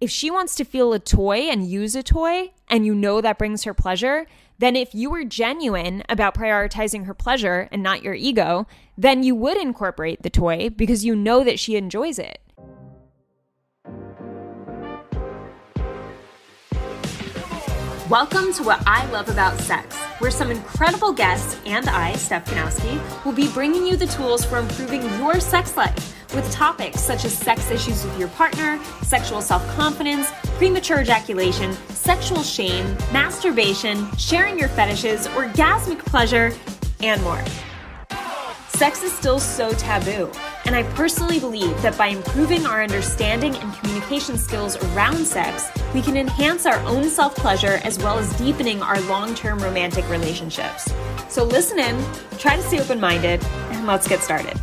if she wants to feel a toy and use a toy, and you know that brings her pleasure, then if you were genuine about prioritizing her pleasure and not your ego, then you would incorporate the toy because you know that she enjoys it. Welcome to What I Love About Sex, where some incredible guests and I, Steph Kanowski, will be bringing you the tools for improving your sex life with topics such as sex issues with your partner, sexual self confidence, premature ejaculation, sexual shame, masturbation, sharing your fetishes, orgasmic pleasure, and more. Sex is still so taboo, and I personally believe that by improving our understanding and communication skills around sex, we can enhance our own self pleasure as well as deepening our long term romantic relationships. So listen in, try to stay open minded, and let's get started.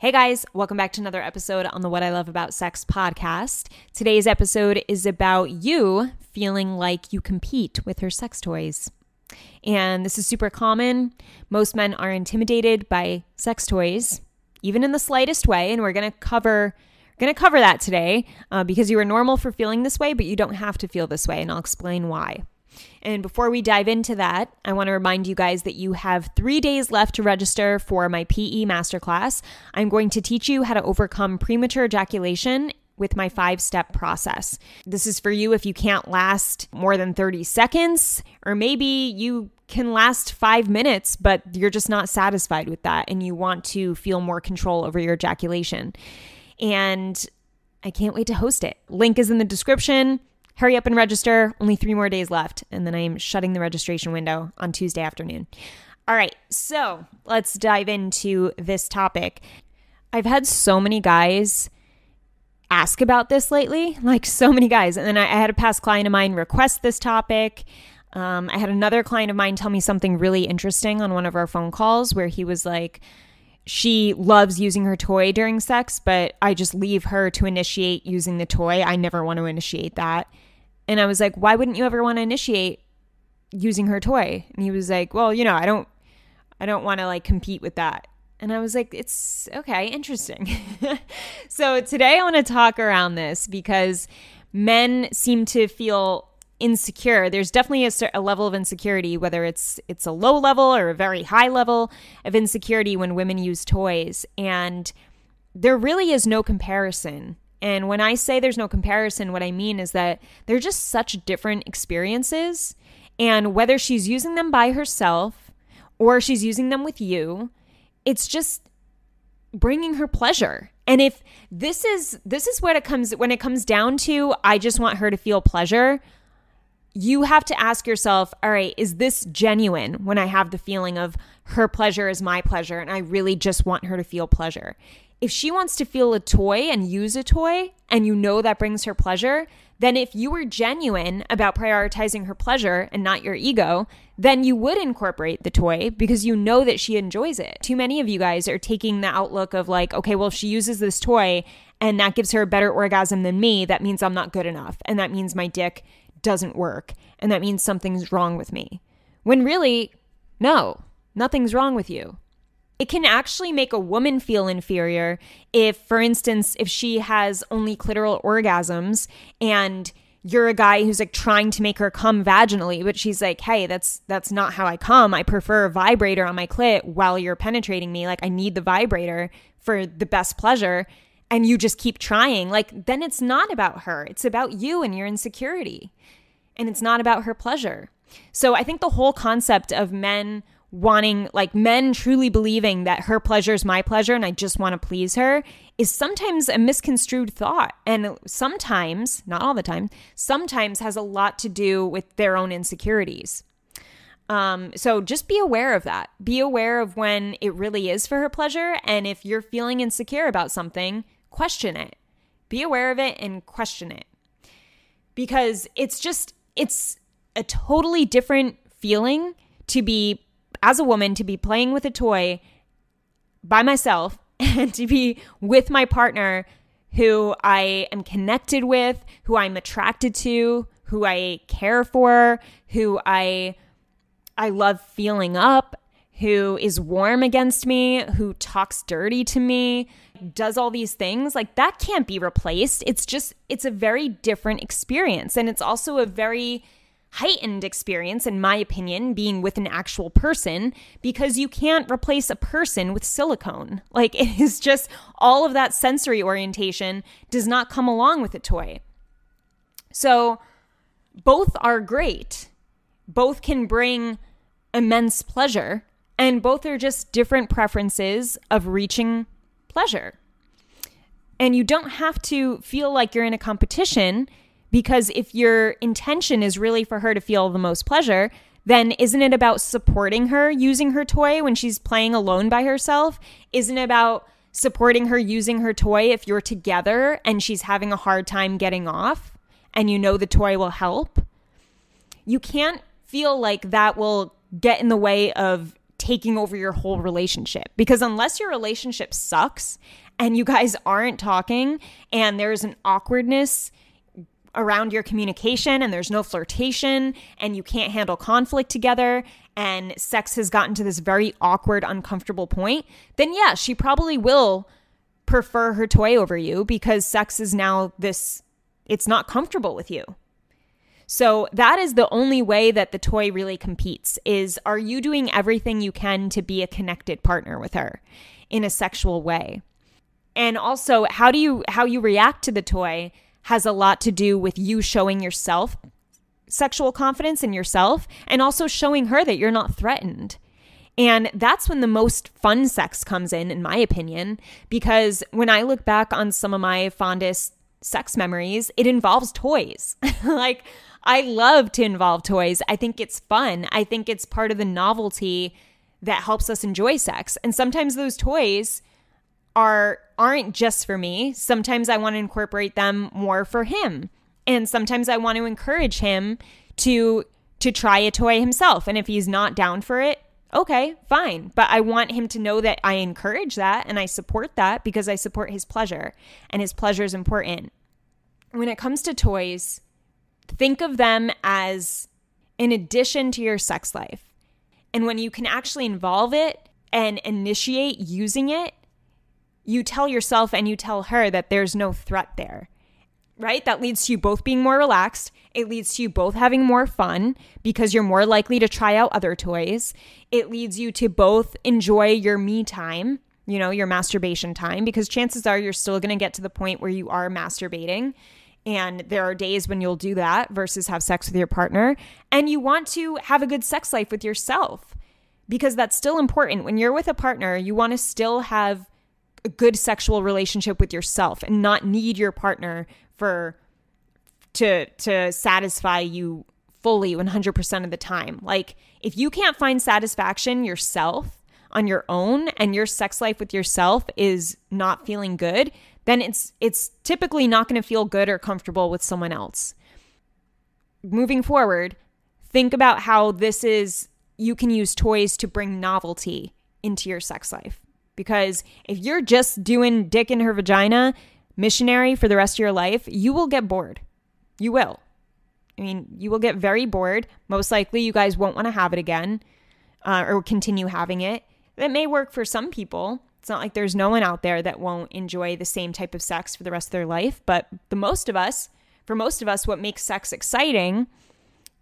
Hey guys, welcome back to another episode on the What I Love About Sex podcast. Today's episode is about you feeling like you compete with her sex toys. And this is super common. Most men are intimidated by sex toys, even in the slightest way, and we're going to cover going to cover that today uh, because you are normal for feeling this way, but you don't have to feel this way, and I'll explain why. And before we dive into that, I want to remind you guys that you have three days left to register for my PE masterclass. I'm going to teach you how to overcome premature ejaculation with my five step process. This is for you if you can't last more than 30 seconds, or maybe you can last five minutes, but you're just not satisfied with that and you want to feel more control over your ejaculation. And I can't wait to host it. Link is in the description. Hurry up and register. Only three more days left. And then I'm shutting the registration window on Tuesday afternoon. All right, so let's dive into this topic. I've had so many guys ask about this lately, like so many guys. And then I, had a past client of mine request this topic. Um, I had another client of mine tell me something really interesting on one of our phone calls where he was like, she loves using her toy during sex, but I just leave her to initiate using the toy. I never want to initiate that. And I was like, why wouldn't you ever want to initiate using her toy? And he was like, well, you know, I don't, I don't want to like compete with that. And I was like, it's okay, interesting. so today I want to talk around this because men seem to feel insecure there's definitely a, a, level of insecurity whether it's it's a low level or a very high level of insecurity when women use toys and there really is no comparison and when I say there's no comparison, what I mean is that they're just such different experiences. And whether she's using them by herself or she's using them with you, it's just bringing her pleasure. And if this is this is what it comes when it comes down to I just want her to feel pleasure, you have to ask yourself, all right, is this genuine when I have the feeling of her pleasure is my pleasure and I really just want her to feel pleasure? if she wants to feel a toy and use a toy, and you know that brings her pleasure, then if you were genuine about prioritizing her pleasure and not your ego, then you would incorporate the toy because you know that she enjoys it. Too many of you guys are taking the outlook of like, okay, well, she uses this toy and that gives her a better orgasm than me. That means I'm not good enough. And that means my dick doesn't work. And that means something's wrong with me. When really, no, nothing's wrong with you it can actually make a woman feel inferior if, for instance, if she has only clitoral orgasms and you're a guy who's like trying to make her come vaginally, but she's like, "Hey, that's that's not how I come. I prefer a vibrator on my clit while you're penetrating me. Like I need the vibrator for the best pleasure." And you just keep trying. Like then it's not about her. It's about you and your insecurity. And it's not about her pleasure. So I think the whole concept of men wanting like men truly believing that her pleasure is my pleasure and I just want to please her is sometimes a misconstrued thought and sometimes not all the time sometimes has a lot to do with their own insecurities um, so just be aware of that be aware of when it really is for her pleasure and if you're feeling insecure about something question it be aware of it and question it because it's just it's a totally different feeling to be as a woman to be playing with a toy by myself and to be with my partner who I am connected with, who I'm attracted to, who I care for, who I I love feeling up, who is warm against me, who talks dirty to me, does all these things. Like that can't be replaced. It's just it's a very different experience and it's also a very heightened experience, in my opinion, being with an actual person because you can't replace a person with silicone. Like, it is just all of that sensory orientation does not come along with a toy. So, both are great. Both can bring immense pleasure, and both are just different preferences of reaching pleasure. And you don't have to feel like you're in a competition because if your intention is really for her to feel the most pleasure, then isn't it about supporting her using her toy when she's playing alone by herself? Isn't it about supporting her using her toy if you're together and she's having a hard time getting off and you know the toy will help? You can't feel like that will get in the way of taking over your whole relationship because unless your relationship sucks and you guys aren't talking and there's an awkwardness around your communication and there's no flirtation and you can't handle conflict together and sex has gotten to this very awkward, uncomfortable point, then yeah, she probably will prefer her toy over you because sex is now this, it's not comfortable with you. So that is the only way that the toy really competes is are you doing everything you can to be a connected partner with her in a sexual way? And also how do you how you react to the toy has a lot to do with you showing yourself sexual confidence in yourself and also showing her that you're not threatened. And that's when the most fun sex comes in, in my opinion, because when I look back on some of my fondest sex memories, it involves toys. like, I love to involve toys. I think it's fun. I think it's part of the novelty that helps us enjoy sex. And sometimes those toys are aren't just for me. Sometimes I want to incorporate them more for him. And sometimes I want to encourage him to to try a toy himself. And if he's not down for it, okay, fine. But I want him to know that I encourage that and I support that because I support his pleasure and his pleasure is important. When it comes to toys, think of them as in addition to your sex life. And when you can actually involve it and initiate using it, you tell yourself and you tell her that there's no threat there, right? That leads to you both being more relaxed. It leads to you both having more fun because you're more likely to try out other toys. It leads you to both enjoy your me time, you know, your masturbation time, because chances are you're still going to get to the point where you are masturbating. And there are days when you'll do that versus have sex with your partner. And you want to have a good sex life with yourself because that's still important. When you're with a partner, you want to still have a good sexual relationship with yourself and not need your partner for to to satisfy you fully 100% of the time. Like if you can't find satisfaction yourself on your own and your sex life with yourself is not feeling good, then it's it's typically not going to feel good or comfortable with someone else. Moving forward, think about how this is you can use toys to bring novelty into your sex life. Because if you're just doing dick in her vagina missionary for the rest of your life, you will get bored. You will. I mean, you will get very bored. Most likely, you guys won't want to have it again uh, or continue having it. That may work for some people. It's not like there's no one out there that won't enjoy the same type of sex for the rest of their life. But the most of us, for most of us, what makes sex exciting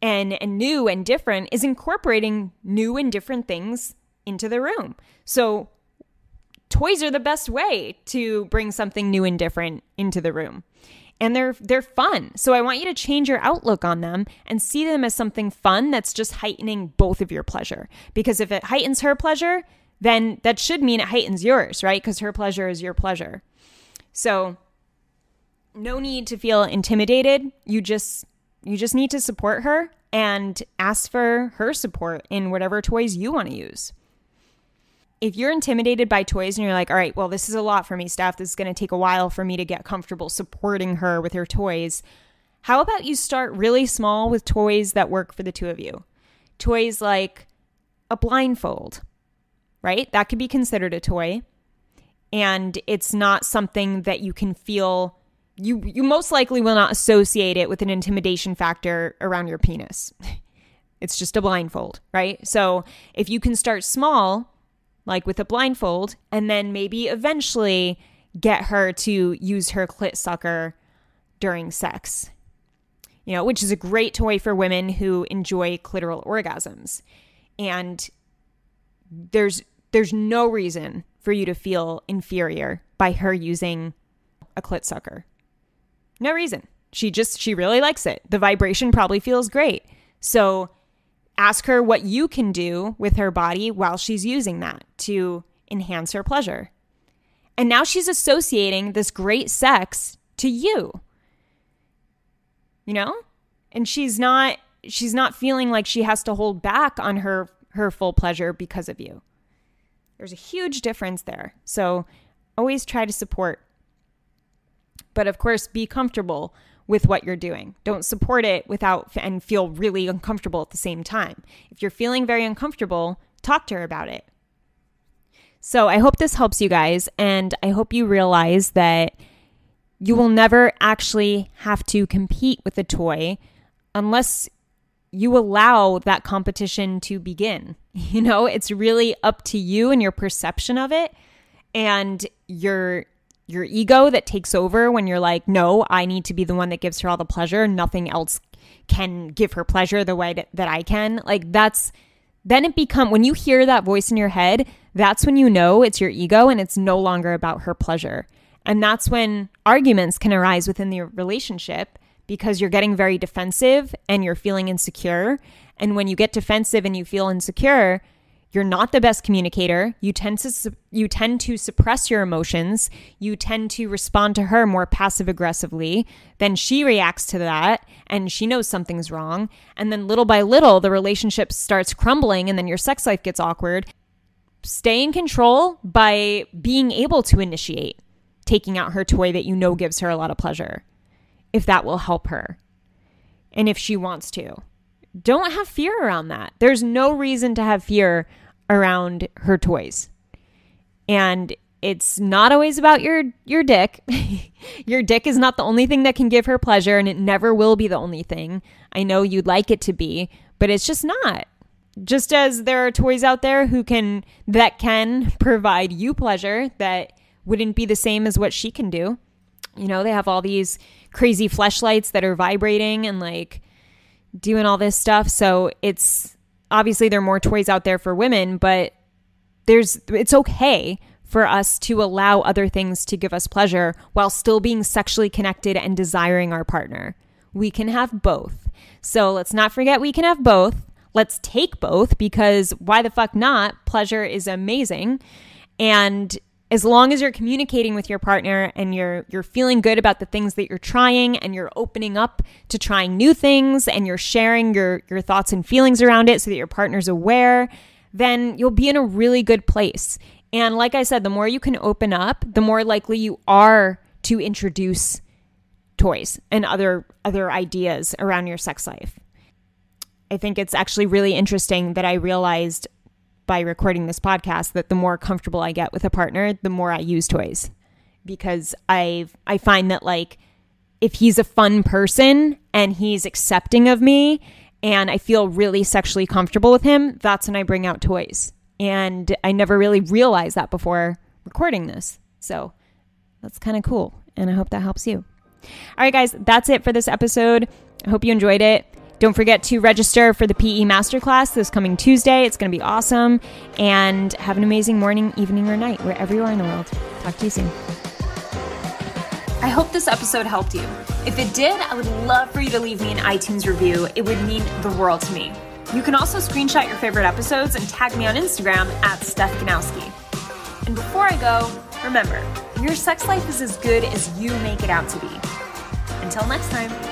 and, and new and different is incorporating new and different things into the room. So toys are the best way to bring something new and different into the room. And they're they're fun. So I want you to change your outlook on them and see them as something fun that's just heightening both of your pleasure. Because if it heightens her pleasure, then that should mean it heightens yours, right? Because her pleasure is your pleasure. So no need to feel intimidated. You just you just need to support her and ask for her support in whatever toys you want to use if you're intimidated by toys and you're like, all right, well, this is a lot for me, Steph. This is going to take a while for me to get comfortable supporting her with her toys. How about you start really small with toys that work for the two of you? Toys like a blindfold, right? That could be considered a toy. And it's not something that you can feel you you most likely will not associate it with an intimidation factor around your penis. it's just a blindfold, right? So, if you can start small, like with a blindfold, and then maybe eventually get her to use her clit sucker during sex. You know, which is a great toy for women who enjoy clitoral orgasms. And there's there's no reason for you to feel inferior by her using a clit sucker. No reason. She just she really likes it. The vibration probably feels great. So ask her what you can do with her body while she's using that to enhance her pleasure. And now she's associating this great sex to you. You know? And she's not she's not feeling like she has to hold back on her her full pleasure because of you. There's a huge difference there. So always try to support. But of course, be comfortable with what you're doing. Don't support it without and feel really uncomfortable at the same time. If you're feeling very uncomfortable, talk to her about it. So I hope this helps you guys, and I hope you realize that you will never actually have to compete with a toy unless you allow that competition to begin. You know, it's really up to you and your perception of it and your your ego that takes over when you're like, no, I need to be the one that gives her all the pleasure. Nothing else can give her pleasure the way that I can. Like that's then it become when you hear that voice in your head, that's when you know it's your ego and it's no longer about her pleasure. And that's when arguments can arise within the relationship because you're getting very defensive and you're feeling insecure. And when you get defensive and you feel insecure, you're not the best communicator. You tend to you tend to suppress your emotions. You tend to respond to her more passive aggressively. Then she reacts to that and she knows something's wrong. And then little by little the relationship starts crumbling and then your sex life gets awkward. Stay in control by being able to initiate taking out her toy that you know gives her a lot of pleasure. If that will help her and if she wants to. Don't have fear around that. There's no reason to have fear around her toys. And it's not always about your your dick. your dick is not the only thing that can give her pleasure and it never will be the only thing. I know you'd like it to be, but it's just not. Just as there are toys out there who can that can provide you pleasure that wouldn't be the same as what she can do. You know, they have all these crazy fleshlights that are vibrating and like doing all this stuff. So it's obviously there are more toys out there for women, but there's it's okay for us to allow other things to give us pleasure while still being sexually connected and desiring our partner. We can have both. So let's not forget we can have both. Let's take both because why the fuck not? Pleasure is amazing. And as long as you're communicating with your partner and you're you're feeling good about the things that you're trying and you're opening up to trying new things and you're sharing your your thoughts and feelings around it so that your partner's aware then you'll be in a really good place and like i said the more you can open up the more likely you are to introduce toys and other other ideas around your sex life i think it's actually really interesting that i realized by recording this podcast that the more comfortable I get with a partner, the more I use toys because I I find that like if he's a fun person and he's accepting of me and I feel really sexually comfortable with him, that's when I bring out toys. And I never really realized that before recording this. So that's kind of cool. And I hope that helps you. All right, guys, that's it for this episode. I hope you enjoyed it. Don't forget to register for the PE Masterclass this coming Tuesday. It's going to be awesome. And have an amazing morning, evening, or night, wherever you are in the world. Talk to you soon. I hope this episode helped you. If it did, I would love for you to leave me an iTunes review. It would mean the world to me. You can also screenshot your favorite episodes and tag me on Instagram at Steph Ganowski. And before I go, remember, your sex life is as good as you make it out to be. Until next time.